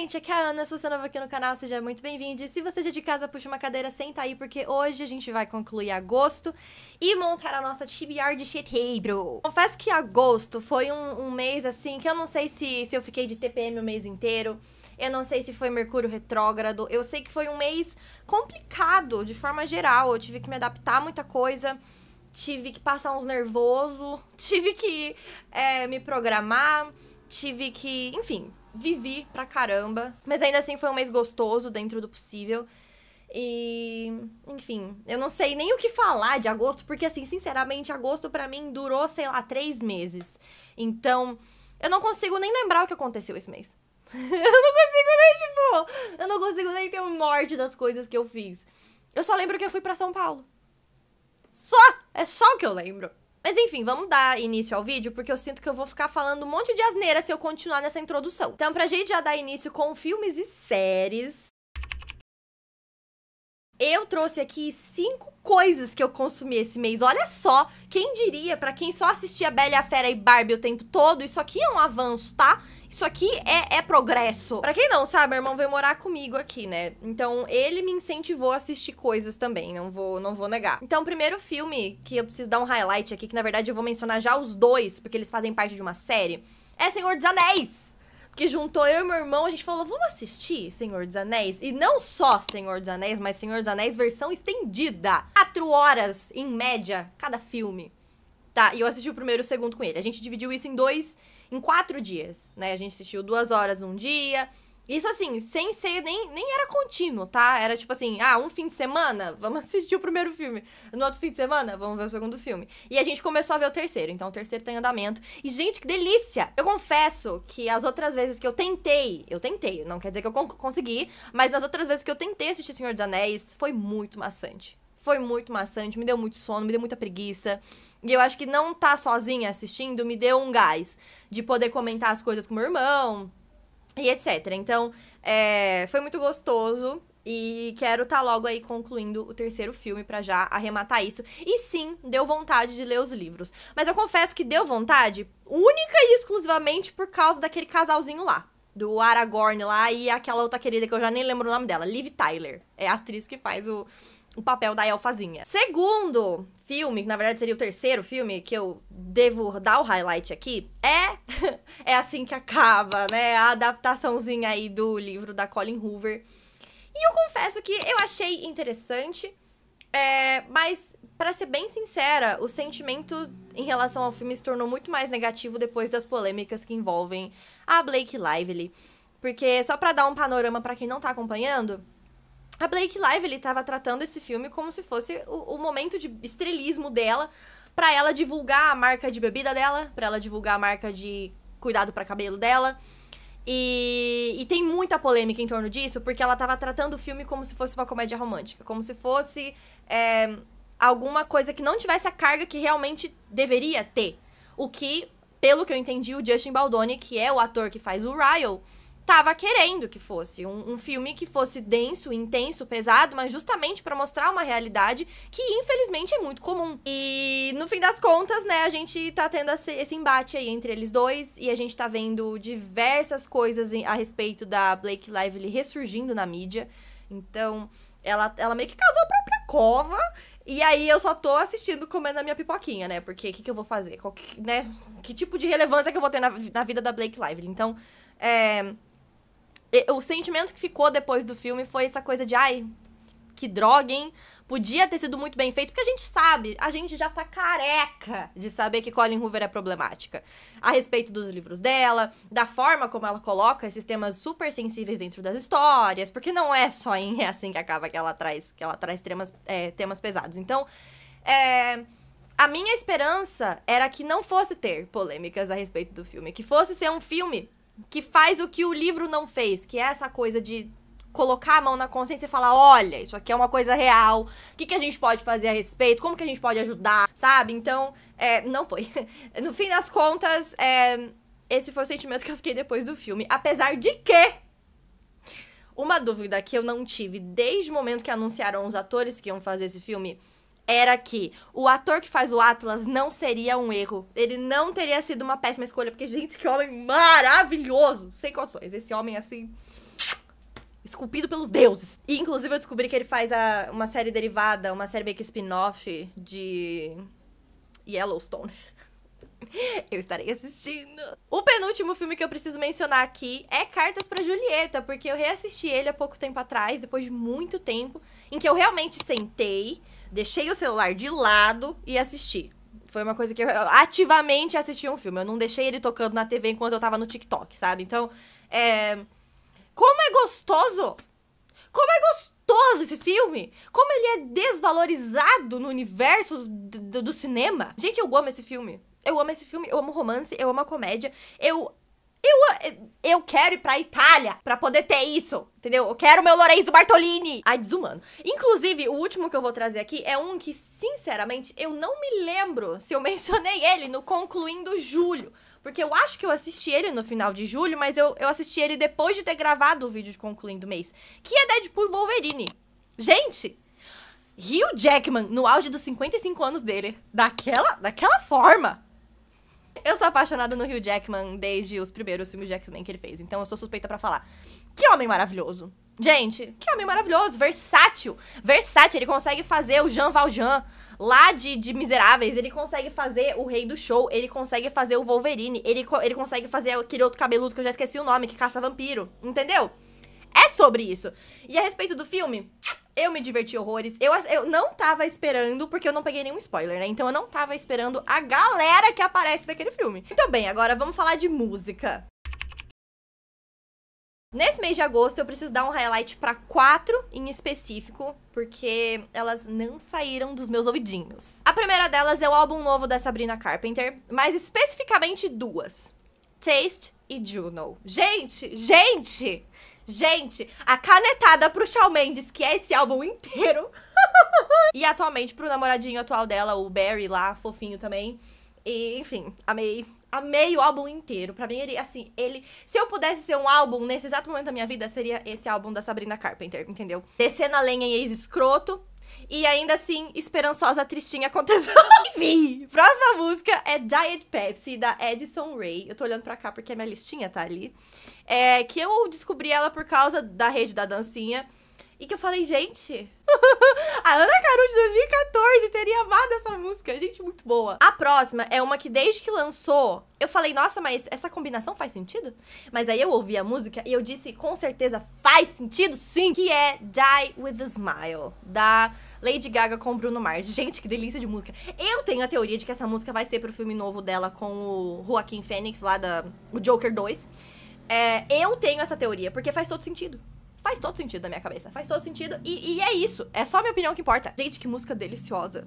gente, aqui é a Ana, se você é novo aqui no canal, seja muito bem-vindo. E se você já é de casa, puxa uma cadeira, senta aí, porque hoje a gente vai concluir agosto e montar a nossa TBR de setembro. Confesso que agosto foi um, um, mês, assim, que eu não sei se, se eu fiquei de TPM o mês inteiro, eu não sei se foi Mercúrio retrógrado, eu sei que foi um mês complicado, de forma geral, eu tive que me adaptar a muita coisa tive que passar uns nervoso, tive que é, me programar, tive que, enfim, vivi pra caramba. Mas ainda assim foi um mês gostoso dentro do possível. E, enfim, eu não sei nem o que falar de agosto, porque, assim, sinceramente, agosto para mim durou, sei lá, três meses. Então, eu não consigo nem lembrar o que aconteceu esse mês. eu não consigo nem, tipo, eu não consigo nem ter um norte das coisas que eu fiz. Eu só lembro que eu fui para São Paulo. Só! É só o que eu lembro. Mas enfim, vamos dar início ao vídeo, porque eu sinto que eu vou ficar falando um monte de asneira se eu continuar nessa introdução. Então, pra gente já dar início com filmes e séries, eu trouxe aqui cinco coisas que eu consumi esse mês. Olha só, quem diria, para quem só assistia Bela e a Fera e Barbie o tempo todo, isso aqui é um avanço, tá? Isso aqui é, é progresso. Para quem não sabe, meu irmão veio morar comigo aqui, né? Então ele me incentivou a assistir coisas também, não vou, não vou negar. Então, o primeiro filme que eu preciso dar um highlight aqui, que na verdade eu vou mencionar já os dois, porque eles fazem parte de uma série, é Senhor dos Anéis que juntou eu e meu irmão, a gente falou: vamos assistir Senhor dos Anéis. E não só Senhor dos Anéis, mas Senhor dos Anéis versão estendida. Quatro horas, em média, cada filme. Tá, e eu assisti o primeiro e o segundo com ele. A gente dividiu isso em dois, em quatro dias, né? A gente assistiu duas horas um dia, isso assim, sem ser, nem, nem era contínuo, tá? Era tipo assim, ah, um fim de semana, vamos assistir o primeiro filme. No outro fim de semana, vamos ver o segundo filme. E a gente começou a ver o terceiro, então o terceiro tá em andamento. E, gente, que delícia! Eu confesso que as outras vezes que eu tentei, eu tentei, não quer dizer que eu con consegui, mas nas outras vezes que eu tentei assistir Senhor dos Anéis, foi muito maçante. Foi muito maçante, me deu muito sono, me deu muita preguiça. E eu acho que não tá sozinha assistindo me deu um gás de poder comentar as coisas com meu irmão, e etc. Então, é, foi muito gostoso. E quero estar tá logo aí concluindo o terceiro filme para já arrematar isso. E sim, deu vontade de ler os livros. Mas eu confesso que deu vontade única e exclusivamente por causa daquele casalzinho lá do Aragorn lá e aquela outra querida que eu já nem lembro o nome dela, Liv Tyler. É a atriz que faz o, o papel da Elfazinha. Segundo filme, que na verdade seria o terceiro filme que eu devo dar o highlight aqui, é é assim que acaba, né? A adaptaçãozinha aí do livro da Colin Hoover. E eu confesso que eu achei interessante, é, mas para ser bem sincera, o sentimento em relação ao filme se tornou muito mais negativo depois das polêmicas que envolvem a Blake Lively. Porque só para dar um panorama para quem não tá acompanhando, a Blake Live, estava tratando esse filme como se fosse o, o momento de estrelismo dela, para ela divulgar a marca de bebida dela, para ela divulgar a marca de cuidado para cabelo dela. E, e, tem muita polêmica em torno disso, porque ela tava tratando o filme como se fosse uma comédia romântica, como se fosse é, alguma coisa que não tivesse a carga que realmente deveria ter. O que, pelo que eu entendi, o Justin Baldoni, que é o ator que faz o Ryle, tava querendo que fosse. Um, um filme que fosse denso, intenso, pesado, mas justamente para mostrar uma realidade que, infelizmente, é muito comum. E no fim das contas, né, a gente tá tendo esse, esse embate aí entre eles dois e a gente tá vendo diversas coisas a respeito da Blake Lively ressurgindo na mídia. Então, ela, ela meio que cavou a própria cova. E aí eu só tô assistindo comendo a minha pipoquinha, né? Porque o que, que eu vou fazer? Qual, que, né? que tipo de relevância que eu vou ter na, na vida da Blake Lively? Então, é, o sentimento que ficou depois do filme foi essa coisa de, ai, que droga, hein? Podia ter sido muito bem feito, porque a gente sabe, a gente já tá careca de saber que Colin Hoover é problemática. A respeito dos livros dela, da forma como ela coloca esses temas super sensíveis dentro das histórias, porque não é só em É Assim que Acaba que ela traz, que ela traz temas, é, temas pesados. Então, é, a minha esperança era que não fosse ter polêmicas a respeito do filme, que fosse ser um filme que faz o que o livro não fez, que é essa coisa de colocar a mão na consciência e falar, olha, isso aqui é uma coisa real, o que, que a gente pode fazer a respeito, como que a gente pode ajudar, sabe? Então, é, não foi. No fim das contas, é, esse foi o sentimento que eu fiquei depois do filme. Apesar de que... Uma dúvida que eu não tive desde o momento que anunciaram os atores que iam fazer esse filme era que o ator que faz o Atlas não seria um erro. Ele não teria sido uma péssima escolha, porque, gente, que homem maravilhoso! Sem condições. Esse homem, assim. Esculpido pelos deuses. E, inclusive, eu descobri que ele faz a, uma série derivada, uma série meio que spin-off de Yellowstone. Eu estarei assistindo. O penúltimo filme que eu preciso mencionar aqui é Cartas para Julieta, porque eu reassisti ele há pouco tempo atrás, depois de muito tempo, em que eu realmente sentei deixei o celular de lado e assisti. Foi uma coisa que eu ativamente assisti um filme. Eu não deixei ele tocando na TV enquanto eu tava no TikTok, sabe? Então, é. Como é gostoso! Como é gostoso esse filme! Como ele é desvalorizado no universo do, do cinema! Gente, eu amo esse filme. Eu amo esse filme, eu amo romance, eu amo a comédia. Eu eu, eu quero ir pra Itália pra poder ter isso, entendeu? Eu quero meu Lorenzo Bartolini. Ai, desumano. Inclusive, o último que eu vou trazer aqui é um que, sinceramente, eu não me lembro se eu mencionei ele no Concluindo Julho. Porque eu acho que eu assisti ele no final de julho, mas eu, eu assisti ele depois de ter gravado o vídeo de Concluindo Mês. Que é Deadpool Wolverine. Gente, Hugh Jackman, no auge dos 55 anos dele, daquela, daquela forma eu sou apaixonada no Hugh Jackman desde os primeiros filmes de X-Men que ele fez, então eu sou suspeita para falar. Que homem maravilhoso! Gente, que homem maravilhoso, versátil. Versátil, ele consegue fazer o Jean Valjean lá de, de Miseráveis, ele consegue fazer o Rei do Show, ele consegue fazer o Wolverine, ele, ele consegue fazer aquele outro cabeludo que eu já esqueci o nome, que caça vampiro, entendeu? É sobre isso. E a respeito do filme, eu me diverti horrores. Eu, eu não tava esperando, porque eu não peguei nenhum spoiler, né? Então eu não tava esperando a galera que aparece naquele filme. Então, bem, agora vamos falar de música. Nesse mês de agosto, eu preciso dar um highlight para quatro em específico, porque elas não saíram dos meus ouvidinhos. A primeira delas é o álbum novo da Sabrina Carpenter, mas especificamente duas: Taste e Juno. Gente, gente! Gente, a canetada pro Shawn Mendes, que é esse álbum inteiro. e atualmente pro namoradinho atual dela, o Barry lá, fofinho também. E, enfim, amei. Amei o álbum inteiro. Pra mim, ele, assim, ele. Se eu pudesse ser um álbum nesse exato momento da minha vida, seria esse álbum da Sabrina Carpenter, entendeu? Descendo a lenha em ex-escroto, e ainda assim, esperançosa, tristinha aconteceu. Enfim, próxima música é Diet Pepsi, da Edison Ray. Eu tô olhando pra cá porque a minha listinha tá ali. É, que eu descobri ela por causa da rede da dancinha. E que eu falei, gente, a Ana Caru de 2014 teria amado essa música, gente, muito boa. A próxima é uma que desde que lançou, eu falei, nossa, mas essa combinação faz sentido? Mas aí eu ouvi a música e eu disse, com certeza faz sentido sim, que é Die With A Smile, da Lady Gaga com Bruno Mars. Gente, que delícia de música. Eu tenho a teoria de que essa música vai ser pro filme novo dela com o Joaquim Fênix, lá da o Joker 2. É, eu tenho essa teoria, porque faz todo sentido. Faz todo sentido na minha cabeça. Faz todo sentido. E, e é isso. É só minha opinião que importa. Gente, que música deliciosa.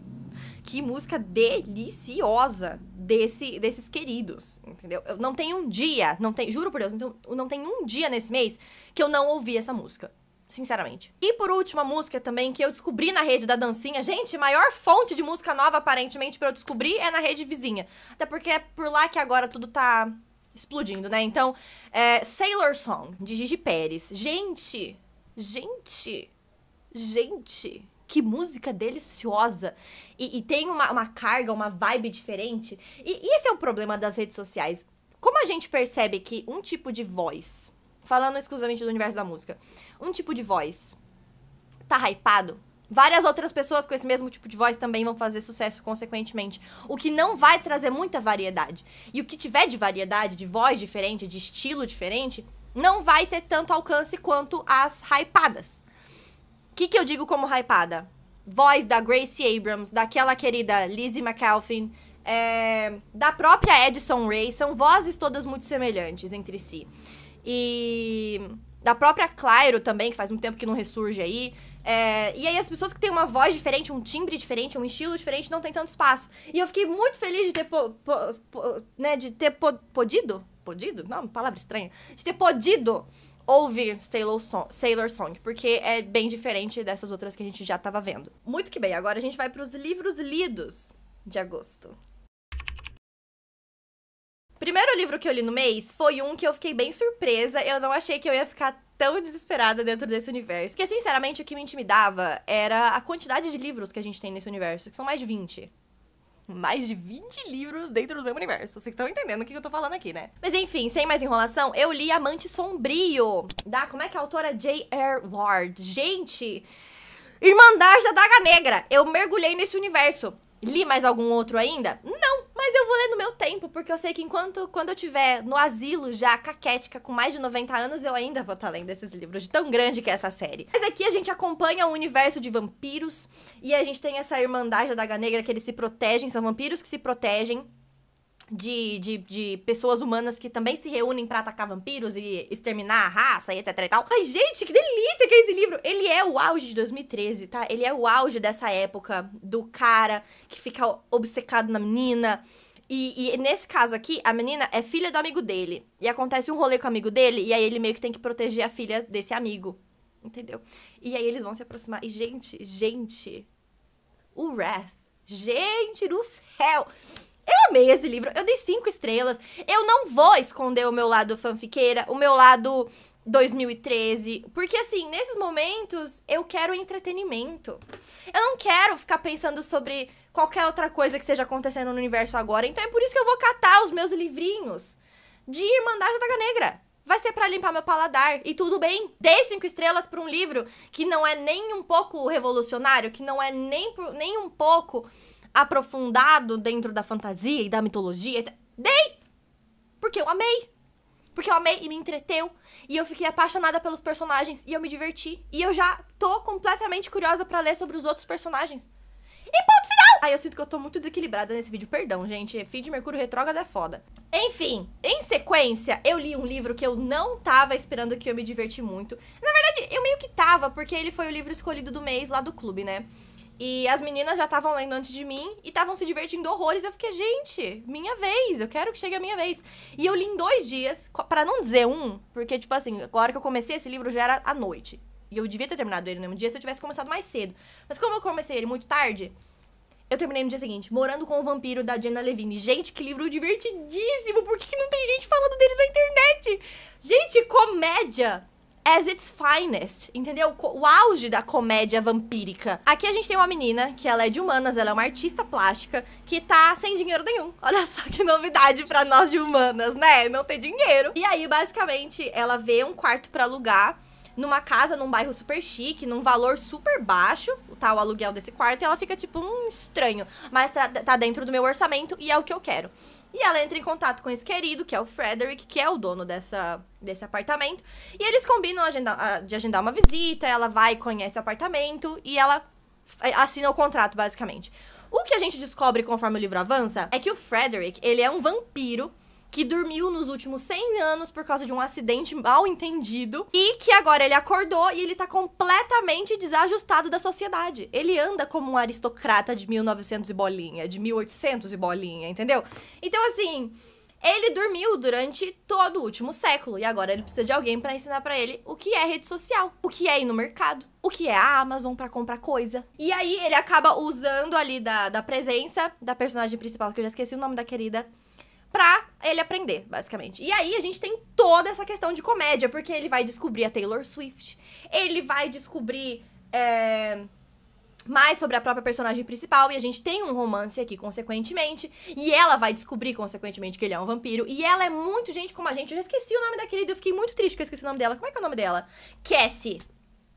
Que música deliciosa desse, desses queridos, entendeu? Eu não tem um dia, não tem, juro por Deus, não tem, não tem um dia nesse mês que eu não ouvi essa música sinceramente. E por último, a música também que eu descobri na rede da dancinha. Gente, maior fonte de música nova, aparentemente, para eu descobrir é na rede vizinha. Até porque é por lá que agora tudo tá explodindo, né? Então, é, Sailor Song, de Gigi Pérez. Gente, gente, gente, que música deliciosa. E, e tem uma, uma, carga, uma vibe diferente. E, e esse é o problema das redes sociais. Como a gente percebe que um tipo de voz, falando exclusivamente do universo da música, um tipo de voz tá hypado, Várias outras pessoas com esse mesmo tipo de voz também vão fazer sucesso consequentemente, o que não vai trazer muita variedade. E o que tiver de variedade, de voz diferente, de estilo diferente, não vai ter tanto alcance quanto as hypadas. O que, que eu digo como hypada? Voz da Gracie Abrams, daquela querida Lizzie McAlphin, é, da própria Edison Ray, são vozes todas muito semelhantes entre si. E da própria Clairo também, que faz um tempo que não ressurge aí. É, e aí as pessoas que têm uma voz diferente, um timbre diferente, um estilo diferente, não tem tanto espaço. E eu fiquei muito feliz de ter, po, po, po, né, de ter podido, podido? Não, palavra estranha. De ter podido ouvir Sailor Song, Sailor Song, porque é bem diferente dessas outras que a gente já estava vendo. Muito que bem, agora a gente vai para os livros lidos de agosto. Primeiro livro que eu li no mês foi um que eu fiquei bem surpresa. Eu não achei que eu ia ficar tão desesperada dentro desse universo. Porque, sinceramente, o que me intimidava era a quantidade de livros que a gente tem nesse universo, que são mais de 20 mais de 20 livros dentro do mesmo universo. Vocês estão entendendo o que eu tô falando aqui, né? Mas enfim, sem mais enrolação, eu li Amante Sombrio, da, como é que é a autora? J.R. Ward. Gente, Irmandade da Daga Negra. Eu mergulhei nesse universo. Li mais algum outro ainda? Não, mas eu vou ler no meu tempo, porque eu sei que enquanto quando eu tiver no asilo já caquética com mais de 90 anos, eu ainda vou estar tá lendo esses livros de tão grande que é essa série. Mas aqui a gente acompanha o universo de vampiros e a gente tem essa irmandade da Daga Negra que eles se protegem, são vampiros que se protegem de, de, de, pessoas humanas que também se reúnem para atacar vampiros e exterminar a raça e etc e tal. Ai, gente, que delícia que é esse livro! Ele é o auge de 2013, tá? Ele é o auge dessa época do cara que fica obcecado na menina. E, e, nesse caso aqui, a menina é filha do amigo dele. E acontece um rolê com o amigo dele, e aí ele meio que tem que proteger a filha desse amigo. Entendeu? E aí eles vão se aproximar. E, gente, gente. O Wrath. Gente do céu! Eu amei esse livro, eu dei cinco estrelas. Eu não vou esconder o meu lado fanfiqueira, o meu lado 2013, porque assim, nesses momentos eu quero entretenimento. Eu não quero ficar pensando sobre qualquer outra coisa que esteja acontecendo no universo agora. Então é por isso que eu vou catar os meus livrinhos de Irmandade da Negra. Vai ser para limpar meu paladar e tudo bem. Dei cinco estrelas para um livro que não é nem um pouco revolucionário, que não é nem, nem um pouco aprofundado dentro da fantasia e da mitologia. Dei! Porque eu amei. Porque eu amei e me entreteu. E eu fiquei apaixonada pelos personagens. E eu me diverti. E eu já tô completamente curiosa para ler sobre os outros personagens. E ponto final! Aí eu sinto que eu tô muito desequilibrada nesse vídeo, perdão, gente. Fim de Mercúrio Retrógrado é foda. Enfim, em sequência, eu li um livro que eu não tava esperando que eu me diverti muito. Na verdade, eu meio que tava, porque ele foi o livro escolhido do mês lá do clube, né? E as meninas já estavam lendo antes de mim e estavam se divertindo horrores. Eu fiquei, gente, minha vez, eu quero que chegue a minha vez. E eu li em dois dias, para não dizer um, porque, tipo assim, agora que eu comecei esse livro já era à noite. E eu devia ter terminado ele no mesmo dia se eu tivesse começado mais cedo. Mas como eu comecei ele muito tarde, eu terminei no dia seguinte, Morando com o Vampiro, da Jenna Levine. Gente, que livro divertidíssimo! Por que, que não tem gente falando dele na internet? Gente, comédia as its finest, entendeu? O auge da comédia vampírica. Aqui a gente tem uma menina que ela é de humanas, ela é uma artista plástica que tá sem dinheiro nenhum. Olha só que novidade para nós de humanas, né? Não ter dinheiro. E aí, basicamente, ela vê um quarto para alugar numa casa num bairro super chique, num valor super baixo, tá o aluguel desse quarto, e ela fica tipo, um estranho, mas tá, tá dentro do meu orçamento e é o que eu quero. E ela entra em contato com esse querido, que é o Frederick, que é o dono dessa, desse apartamento. E eles combinam de agendar uma visita, ela vai, conhece o apartamento e ela é, assina o contrato, basicamente. O que a gente descobre conforme o livro avança é que o Frederick, ele é um vampiro que dormiu nos últimos 100 anos por causa de um acidente mal entendido e que agora ele acordou e ele tá completamente desajustado da sociedade. Ele anda como um aristocrata de 1900 e bolinha, de 1800 e bolinha, entendeu? Então, assim. Ele dormiu durante todo o último século e agora ele precisa de alguém para ensinar para ele o que é rede social, o que é ir no mercado, o que é a Amazon para comprar coisa. E aí ele acaba usando ali da, da presença da personagem principal, que eu já esqueci o nome da querida, pra ele aprender, basicamente. E aí a gente tem toda essa questão de comédia, porque ele vai descobrir a Taylor Swift, ele vai descobrir. É mais sobre a própria personagem principal e a gente tem um romance aqui consequentemente e ela vai descobrir consequentemente que ele é um vampiro e ela é muito gente como a gente eu já esqueci o nome da querida eu fiquei muito triste que eu esqueci o nome dela como é que é o nome dela Cassie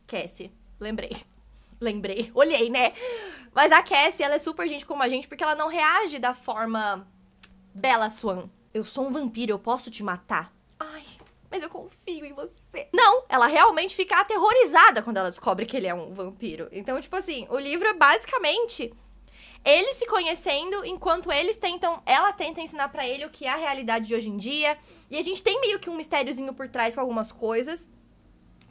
Cassie lembrei lembrei olhei né mas a Cassie ela é super gente como a gente porque ela não reage da forma Bela Swan, eu sou um vampiro, eu posso te matar. Ai, mas eu confio em você. Não, ela realmente fica aterrorizada quando ela descobre que ele é um vampiro. Então, tipo assim, o livro é basicamente eles se conhecendo enquanto eles tentam, ela tenta ensinar para ele o que é a realidade de hoje em dia. E a gente tem meio que um mistériozinho por trás com algumas coisas.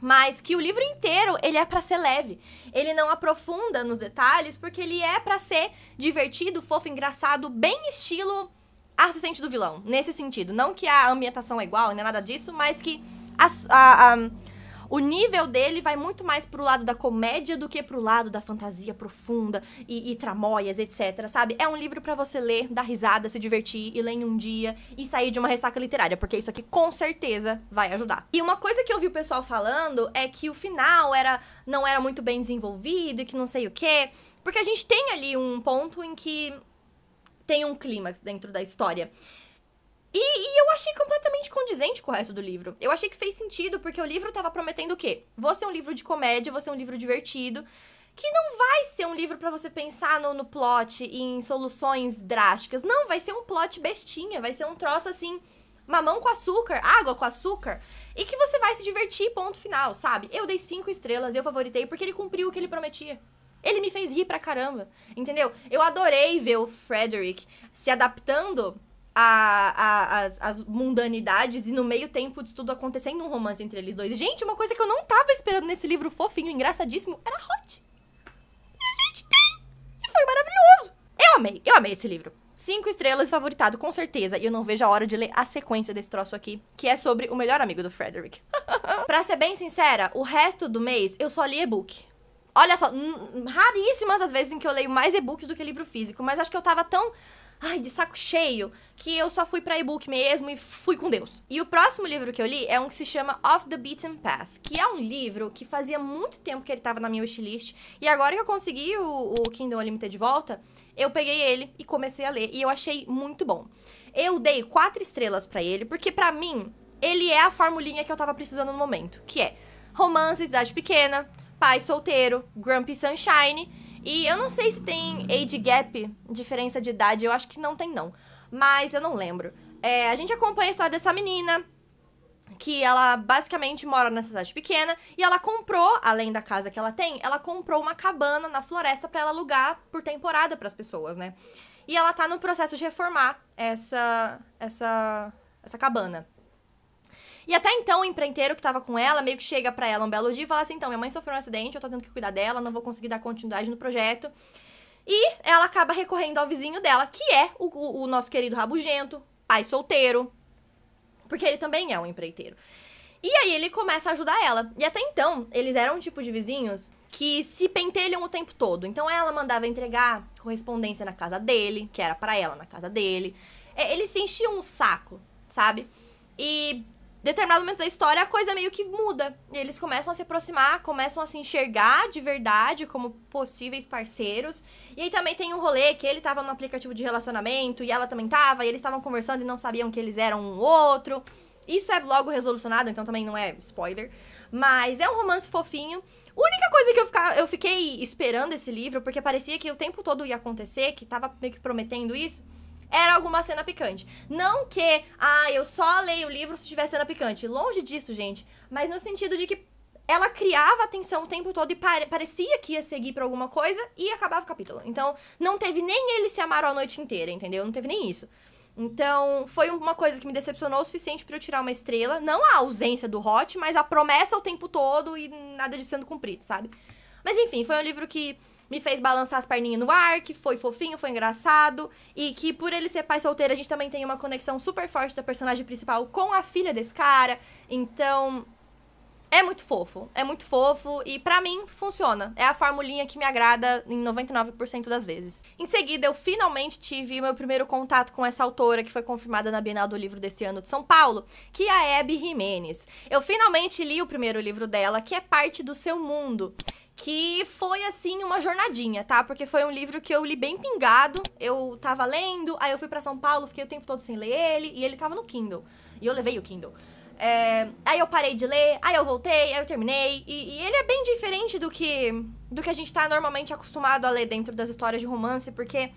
Mas que o livro inteiro, ele é para ser leve. Ele não aprofunda nos detalhes porque ele é para ser divertido, fofo, engraçado, bem estilo assistente do vilão, nesse sentido. Não que a ambientação é igual, nem nada disso, mas que a, a, a, o nível dele vai muito mais pro lado da comédia do que pro lado da fantasia profunda e, e tramóias, etc, sabe? É um livro para você ler, dar risada, se divertir e ler em um dia e sair de uma ressaca literária, porque isso aqui com certeza vai ajudar. E uma coisa que eu vi o pessoal falando é que o final era não era muito bem desenvolvido e que não sei o quê, porque a gente tem ali um ponto em que tem um clímax dentro da história. E, e, eu achei completamente condizente com o resto do livro. Eu achei que fez sentido, porque o livro tava prometendo o quê? Você é um livro de comédia, você é um livro divertido, que não vai ser um livro para você pensar no, no plot e em soluções drásticas. Não, vai ser um plot bestinha, vai ser um troço assim mamão com açúcar, água com açúcar, e que você vai se divertir, ponto final, sabe? Eu dei cinco estrelas, eu favoritei, porque ele cumpriu o que ele prometia. Ele me fez rir pra caramba, entendeu? Eu adorei ver o Frederick se adaptando às mundanidades e no meio tempo de tudo acontecendo um romance entre eles dois. Gente, uma coisa que eu não tava esperando nesse livro fofinho, engraçadíssimo, era hot. E a gente tem! E foi maravilhoso! Eu amei, eu amei esse livro. Cinco estrelas favoritado, com certeza. E eu não vejo a hora de ler a sequência desse troço aqui, que é sobre o melhor amigo do Frederick. pra ser bem sincera, o resto do mês eu só li e-book. Olha só, raríssimas as vezes em que eu leio mais e-book do que livro físico, mas acho que eu tava tão ai, de saco cheio, que eu só fui para e-book mesmo e fui com Deus. E o próximo livro que eu li é um que se chama Off the Beaten Path, que é um livro que fazia muito tempo que ele tava na minha wishlist, e agora que eu consegui o, o Kindle Unlimited de volta, eu peguei ele e comecei a ler, e eu achei muito bom. Eu dei quatro estrelas para ele, porque para mim, ele é a formulinha que eu tava precisando no momento, que é romance, cidade pequena, pai solteiro, Grumpy Sunshine. E eu não sei se tem age gap, diferença de idade, eu acho que não tem não. Mas eu não lembro. É, a gente acompanha a história dessa menina, que ela basicamente mora nessa cidade pequena e ela comprou, além da casa que ela tem, ela comprou uma cabana na floresta para ela alugar por temporada para as pessoas, né? E ela tá no processo de reformar essa essa essa cabana. E até então, o empreiteiro que tava com ela meio que chega para ela um belo dia e fala assim: então, minha mãe sofreu um acidente, eu tô tendo que cuidar dela, não vou conseguir dar continuidade no projeto. E ela acaba recorrendo ao vizinho dela, que é o, o nosso querido Rabugento, pai solteiro, porque ele também é um empreiteiro. E aí ele começa a ajudar ela. E até então, eles eram um tipo de vizinhos que se pentelham o tempo todo. Então ela mandava entregar correspondência na casa dele, que era para ela na casa dele. ele é, eles se enchiam um saco, sabe? E determinado momento da história a coisa meio que muda. E eles começam a se aproximar, começam a se enxergar de verdade como possíveis parceiros. E aí também tem um rolê que ele tava no aplicativo de relacionamento e ela também tava, e eles estavam conversando e não sabiam que eles eram um outro. Isso é logo resolucionado, então também não é spoiler. Mas é um romance fofinho. A única coisa que eu, ficar, eu fiquei esperando esse livro, porque parecia que o tempo todo ia acontecer, que tava meio que prometendo isso era alguma cena picante. Não que, ah, eu só leio o livro se tiver cena picante. Longe disso, gente. Mas no sentido de que ela criava atenção o tempo todo e parecia que ia seguir para alguma coisa e acabava o capítulo. Então, não teve nem ele se amar a noite inteira, entendeu? Não teve nem isso. Então, foi uma coisa que me decepcionou o suficiente para eu tirar uma estrela. Não a ausência do Hot, mas a promessa o tempo todo e nada de sendo cumprido, sabe? Mas enfim, foi um livro que me fez balançar as perninhas no ar, que foi fofinho, foi engraçado. E que por ele ser pai solteiro, a gente também tem uma conexão super forte da personagem principal com a filha desse cara. Então, é muito fofo, é muito fofo e para mim funciona. É a formulinha que me agrada em 99% das vezes. Em seguida, eu finalmente tive meu primeiro contato com essa autora que foi confirmada na Bienal do Livro desse ano de São Paulo, que é a Abby Jimenez. Eu finalmente li o primeiro livro dela, que é Parte do Seu Mundo, que foi assim uma jornadinha, tá? Porque foi um livro que eu li bem pingado, eu tava lendo, aí eu fui para São Paulo, fiquei o tempo todo sem ler ele, e ele tava no Kindle. E eu levei o Kindle. É, aí eu parei de ler, aí eu voltei, aí eu terminei. E, e, ele é bem diferente do que, do que a gente tá normalmente acostumado a ler dentro das histórias de romance, porque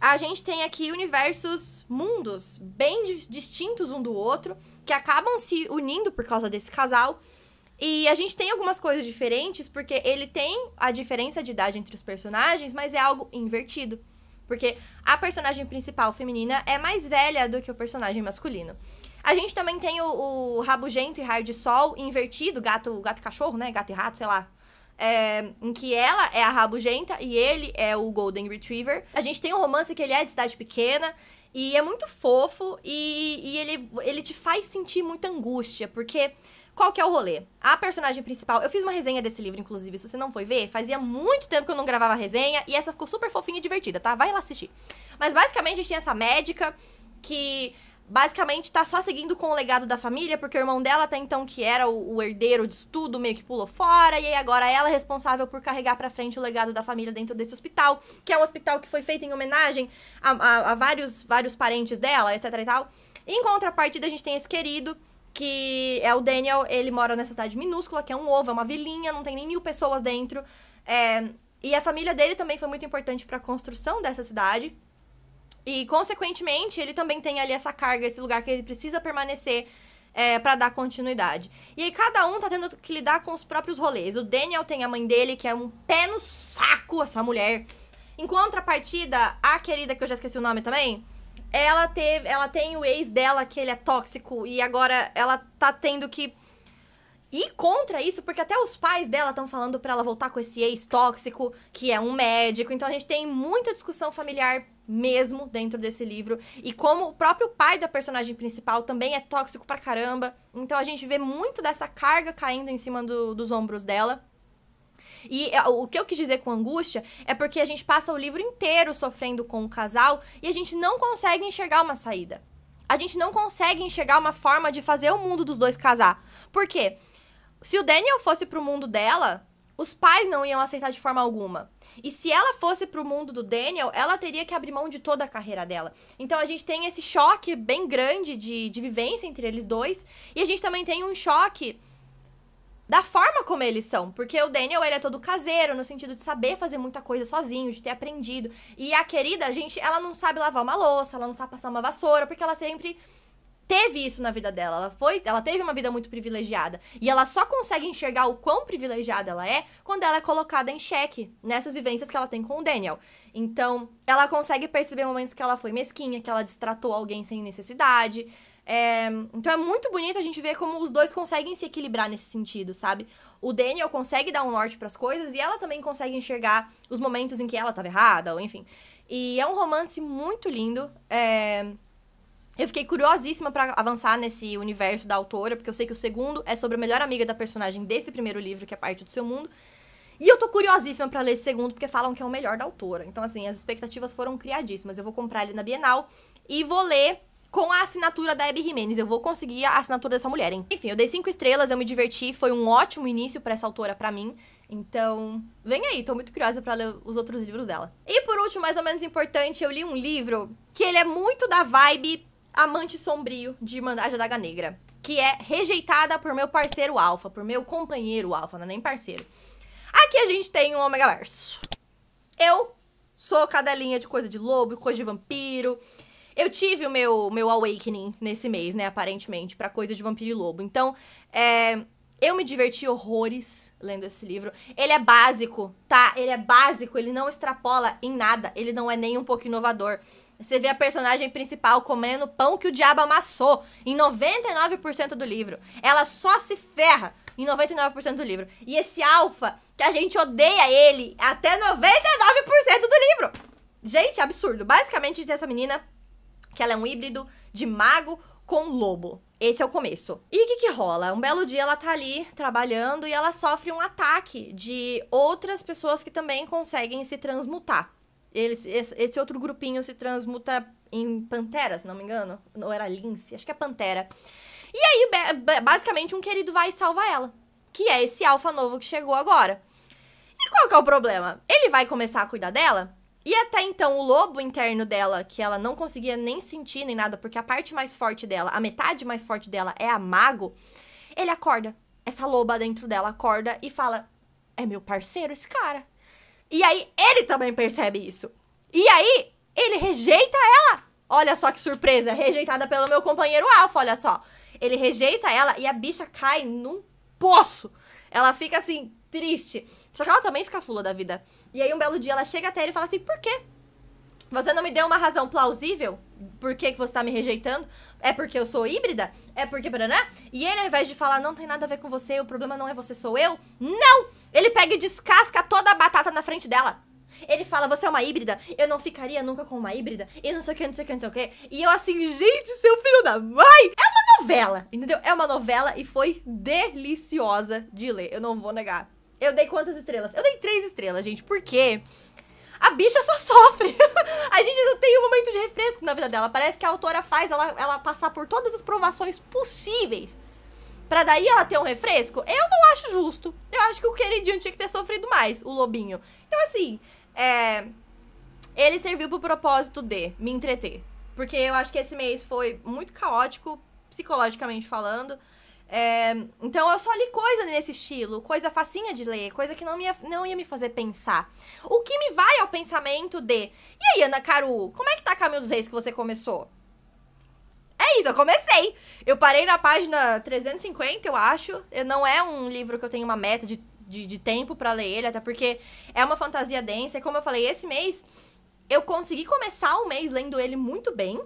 a gente tem aqui universos, mundos bem distintos um do outro, que acabam se unindo por causa desse casal. E a gente tem algumas coisas diferentes, porque ele tem a diferença de idade entre os personagens, mas é algo invertido. Porque a personagem principal feminina é mais velha do que o personagem masculino. A gente também tem o, o Rabugento e Raio de Sol invertido, gato, gato e cachorro, né? Gato e rato, sei lá. É, em que ela é a rabugenta e ele é o Golden Retriever. A gente tem um romance que ele é de cidade pequena e é muito fofo e, e ele, ele te faz sentir muita angústia, porque qual que é o rolê? A personagem principal, eu fiz uma resenha desse livro, inclusive, se você não foi ver, fazia muito tempo que eu não gravava resenha, e essa ficou super fofinha e divertida, tá? Vai lá assistir. Mas basicamente a gente tinha essa médica que basicamente tá só seguindo com o legado da família, porque o irmão dela até então, que era o, o herdeiro de tudo, meio que pulou fora, e aí agora ela é responsável por carregar para frente o legado da família dentro desse hospital, que é um hospital que foi feito em homenagem a, a, a vários, vários parentes dela, etc e tal. Em contrapartida, a gente tem esse querido que é o Daniel, ele mora nessa cidade minúscula, que é um ovo, é uma vilinha, não tem nem mil pessoas dentro. É, e a família dele também foi muito importante para a construção dessa cidade. E, consequentemente, ele também tem ali essa carga, esse lugar que ele precisa permanecer é, para dar continuidade. E aí, cada um tá tendo que lidar com os próprios rolês. O Daniel tem a mãe dele, que é um pé no saco, essa mulher. Em contrapartida, a querida, que eu já esqueci o nome também, ela teve, ela tem o ex dela que ele é tóxico e agora ela tá tendo que ir contra isso, porque até os pais dela estão falando para ela voltar com esse ex tóxico, que é um médico. Então a gente tem muita discussão familiar mesmo dentro desse livro e como o próprio pai da personagem principal também é tóxico pra caramba. Então a gente vê muito dessa carga caindo em cima do, dos ombros dela. E o que eu quis dizer com angústia é porque a gente passa o livro inteiro sofrendo com o casal e a gente não consegue enxergar uma saída. A gente não consegue enxergar uma forma de fazer o mundo dos dois casar. Por quê? Se o Daniel fosse pro mundo dela, os pais não iam aceitar de forma alguma. E se ela fosse pro mundo do Daniel, ela teria que abrir mão de toda a carreira dela. Então a gente tem esse choque bem grande de, de vivência entre eles dois. E a gente também tem um choque da forma como eles são. Porque o Daniel, ele é todo caseiro, no sentido de saber fazer muita coisa sozinho, de ter aprendido. E a querida, a gente, ela não sabe lavar uma louça, ela não sabe passar uma vassoura, porque ela sempre teve isso na vida dela. Ela foi, ela teve uma vida muito privilegiada e ela só consegue enxergar o quão privilegiada ela é quando ela é colocada em xeque nessas vivências que ela tem com o Daniel. Então, ela consegue perceber momentos que ela foi mesquinha, que ela destratou alguém sem necessidade, é, então é muito bonito a gente ver como os dois conseguem se equilibrar nesse sentido, sabe? O Daniel consegue dar um norte para as coisas e ela também consegue enxergar os momentos em que ela estava errada, ou enfim. E é um romance muito lindo. É... Eu fiquei curiosíssima para avançar nesse universo da autora, porque eu sei que o segundo é sobre a melhor amiga da personagem desse primeiro livro, que é parte do seu mundo. E eu tô curiosíssima para ler esse segundo, porque falam que é o melhor da autora. Então, assim, as expectativas foram criadíssimas. Eu vou comprar ele na Bienal e vou ler com a assinatura da Abby Jimenez. Eu vou conseguir a assinatura dessa mulher, hein? Enfim, eu dei cinco estrelas, eu me diverti, foi um ótimo início para essa autora para mim. Então, vem aí, tô muito curiosa para ler os outros livros dela. E por último, mais ou menos importante, eu li um livro que ele é muito da vibe Amante Sombrio de Irmandade da Daga Negra, que é rejeitada por meu parceiro alfa, por meu companheiro alfa, não é nem parceiro. Aqui a gente tem um Omega Verso. Eu sou cadelinha de coisa de lobo, coisa de vampiro, eu tive o meu, meu awakening nesse mês, né? Aparentemente, pra coisa de vampiro e lobo. Então, é, eu me diverti horrores lendo esse livro. Ele é básico, tá? Ele é básico, ele não extrapola em nada, ele não é nem um pouco inovador. Você vê a personagem principal comendo pão que o diabo amassou em 99% do livro. Ela só se ferra em 99% do livro. E esse alfa, que a gente odeia ele até 99% do livro. Gente, absurdo. Basicamente, essa menina que ela é um híbrido de mago com lobo. Esse é o começo. E o que, que rola? Um belo dia ela tá ali trabalhando e ela sofre um ataque de outras pessoas que também conseguem se transmutar. Eles, esse outro grupinho se transmuta em pantera, se não me engano. Ou era lince, acho que é pantera. E aí, basicamente, um querido vai e salva ela. Que é esse alfa novo que chegou agora. E qual que é o problema? Ele vai começar a cuidar dela? E até então, o lobo interno dela, que ela não conseguia nem sentir nem nada, porque a parte mais forte dela, a metade mais forte dela é a mago, ele acorda. Essa loba dentro dela acorda e fala: É meu parceiro esse cara. E aí ele também percebe isso. E aí ele rejeita ela. Olha só que surpresa, rejeitada pelo meu companheiro Alfa, olha só. Ele rejeita ela e a bicha cai num poço. Ela fica assim, triste. Só que ela também fica fula da vida. E aí um belo dia ela chega até ele e fala assim: por quê? Você não me deu uma razão plausível? Por que, que você tá me rejeitando? É porque eu sou híbrida? É porque. E ele, ao invés de falar, não tem nada a ver com você, o problema não é você, sou eu. Não! Ele pega e descasca toda a batata na frente dela. Ele fala, você é uma híbrida, eu não ficaria nunca com uma híbrida, e não sei o que, não sei o que, não sei o que. E eu assim, gente, seu filho da mãe! É uma novela, entendeu? É uma novela e foi deliciosa de ler, eu não vou negar. Eu dei quantas estrelas? Eu dei três estrelas, gente, porque a bicha só sofre. a gente não tem um momento de refresco na vida dela. Parece que a autora faz ela, ela passar por todas as provações possíveis para daí ela ter um refresco. Eu não acho justo. Eu acho que o queridinho tinha que ter sofrido mais, o lobinho. Então, assim, é... ele serviu pro propósito de me entreter. Porque eu acho que esse mês foi muito caótico, psicologicamente falando. É, então eu só li coisa nesse estilo, coisa facinha de ler, coisa que não, ia, não ia me fazer pensar. O que me vai ao pensamento de. E aí, Ana Caru, como é que tá Caminho dos Reis que você começou? É isso, eu comecei. Eu parei na página 350, eu acho. Eu, não é um livro que eu tenho uma meta de, de, de tempo para ler ele, até porque é uma fantasia densa. E como eu falei, esse mês eu consegui começar o mês lendo ele muito bem.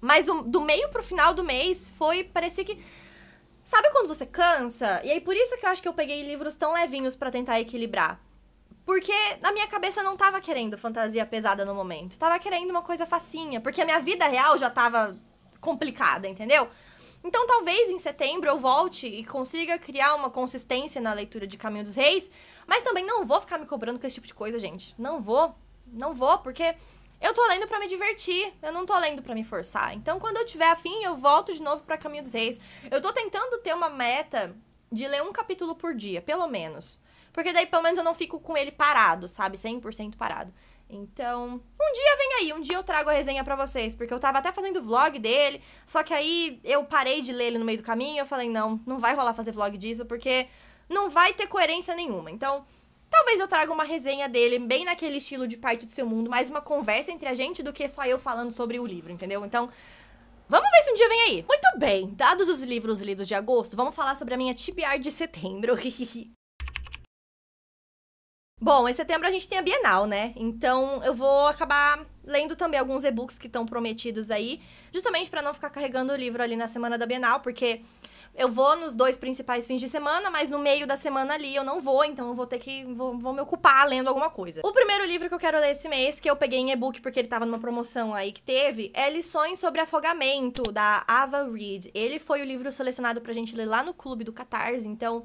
Mas o, do meio pro final do mês foi. Parecia que Sabe quando você cansa? E aí por isso que eu acho que eu peguei livros tão levinhos para tentar equilibrar. Porque na minha cabeça não tava querendo fantasia pesada no momento. Tava querendo uma coisa facinha, porque a minha vida real já tava complicada, entendeu? Então talvez em setembro eu volte e consiga criar uma consistência na leitura de Caminho dos Reis, mas também não vou ficar me cobrando com esse tipo de coisa, gente. Não vou, não vou, porque eu tô lendo para me divertir, eu não tô lendo para me forçar. Então, quando eu tiver afim, eu volto de novo para Caminho dos Reis. Eu tô tentando ter uma meta de ler um capítulo por dia, pelo menos. Porque daí, pelo menos, eu não fico com ele parado, sabe? 100% parado. Então, um dia vem aí, um dia eu trago a resenha para vocês, porque eu tava até fazendo vlog dele, só que aí eu parei de ler ele no meio do caminho, eu falei, não, não vai rolar fazer vlog disso, porque não vai ter coerência nenhuma. Então, Talvez eu traga uma resenha dele, bem naquele estilo de parte do seu mundo, mais uma conversa entre a gente do que só eu falando sobre o livro, entendeu? Então, Vamos ver se um dia vem aí. Muito bem, dados os livros lidos de agosto, vamos falar sobre a minha TBR de setembro. Bom, em setembro a gente tem a Bienal, né? Então eu vou acabar lendo também alguns e-books que estão prometidos aí, justamente para não ficar carregando o livro ali na semana da Bienal, porque eu vou nos dois principais fins de semana, mas no meio da semana ali eu não vou, então eu vou ter que. Vou, vou me ocupar lendo alguma coisa. O primeiro livro que eu quero ler esse mês, que eu peguei em e-book porque ele tava numa promoção aí que teve, é Lições sobre Afogamento, da Ava Reed. Ele foi o livro selecionado pra gente ler lá no clube do Catarse, então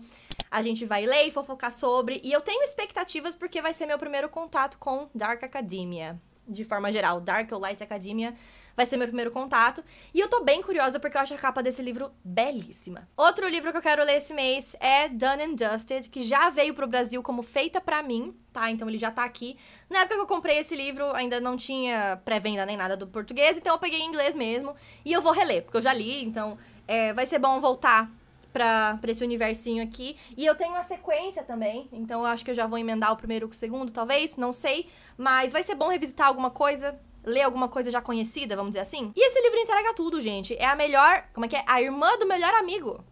a gente vai ler e fofocar sobre. E eu tenho expectativas porque vai ser meu primeiro contato com Dark Academia de forma geral, Dark ou Light Academia, vai ser meu primeiro contato. E eu tô bem curiosa porque eu acho a capa desse livro belíssima. Outro livro que eu quero ler esse mês é Done and Dusted, que já veio pro Brasil como feita para mim, tá? Então ele já tá aqui. Na época que eu comprei esse livro, ainda não tinha pré-venda nem nada do português, então eu peguei em inglês mesmo. E eu vou reler, porque eu já li, então é, vai ser bom voltar para esse universinho aqui. E eu tenho a sequência também, então eu acho que eu já vou emendar o primeiro com o segundo, talvez, não sei. Mas vai ser bom revisitar alguma coisa, ler alguma coisa já conhecida, vamos dizer assim. E esse livro entrega tudo, gente. É a melhor. Como é que é? A irmã do melhor amigo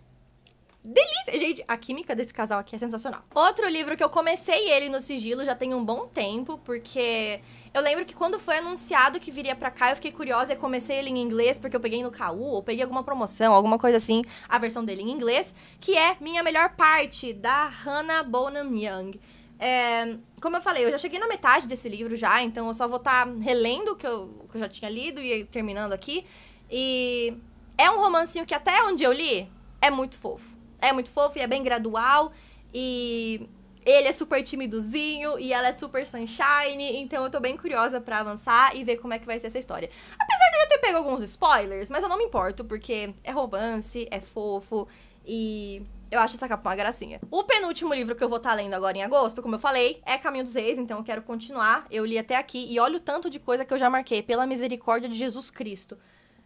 delícia. Gente, a química desse casal aqui é sensacional. Outro livro que eu comecei ele no sigilo já tem um bom tempo, porque eu lembro que quando foi anunciado que viria para cá, eu fiquei curiosa e comecei ele em inglês, porque eu peguei no KU, ou peguei alguma promoção, alguma coisa assim, a versão dele em inglês, que é Minha Melhor Parte, da Hannah Bonham Young. É, como eu falei, eu já cheguei na metade desse livro já, então eu só vou estar tá relendo o que, eu, que eu já tinha lido e terminando aqui. E é um romancinho que até onde eu li é muito fofo é muito fofo e é bem gradual. E ele é super timidozinho e ela é super sunshine, então eu tô bem curiosa para avançar e ver como é que vai ser essa história. Apesar de eu já ter pego alguns spoilers, mas eu não me importo, porque é romance, é fofo e eu acho essa capa uma gracinha. O penúltimo livro que eu vou estar tá lendo agora em agosto, como eu falei, é Caminho dos Reis, então eu quero continuar. Eu li até aqui e olha o tanto de coisa que eu já marquei, pela misericórdia de Jesus Cristo.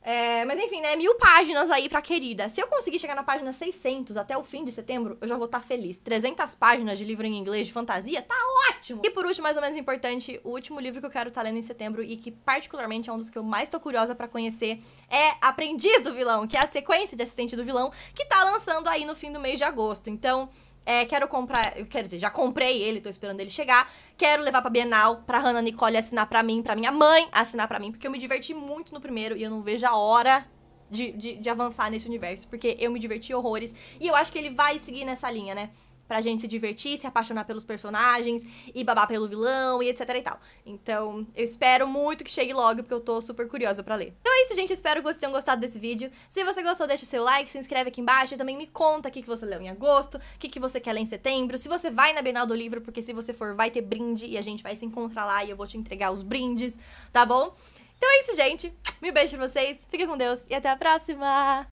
É, mas enfim, né? Mil páginas aí pra querida. Se eu conseguir chegar na página 600 até o fim de setembro, eu já vou estar tá feliz. 300 páginas de livro em inglês de fantasia, tá ótimo! E por último, mais ou menos importante, o último livro que eu quero estar tá lendo em setembro e que particularmente é um dos que eu mais tô curiosa para conhecer é Aprendiz do Vilão, que é a sequência de Assistente do Vilão, que tá lançando aí no fim do mês de agosto. Então, é, quero comprar, eu quero dizer, já comprei ele, tô esperando ele chegar. Quero levar pra Bienal, pra Hannah Nicole assinar pra mim, pra minha mãe assinar pra mim, porque eu me diverti muito no primeiro e eu não vejo a hora de, de, de avançar nesse universo, porque eu me diverti horrores. E eu acho que ele vai seguir nessa linha, né? Pra gente se divertir, se apaixonar pelos personagens e babar pelo vilão e etc e tal. Então, eu espero muito que chegue logo, porque eu tô super curiosa pra ler. Então é isso, gente. Espero que vocês tenham gostado desse vídeo. Se você gostou, deixa o seu like, se inscreve aqui embaixo e também me conta o que, que você leu em agosto, o que, que você quer ler em setembro, se você vai na Bienal do Livro, porque se você for, vai ter brinde e a gente vai se encontrar lá e eu vou te entregar os brindes, tá bom? Então é isso, gente. Me beijo pra vocês, fiquem com Deus e até a próxima!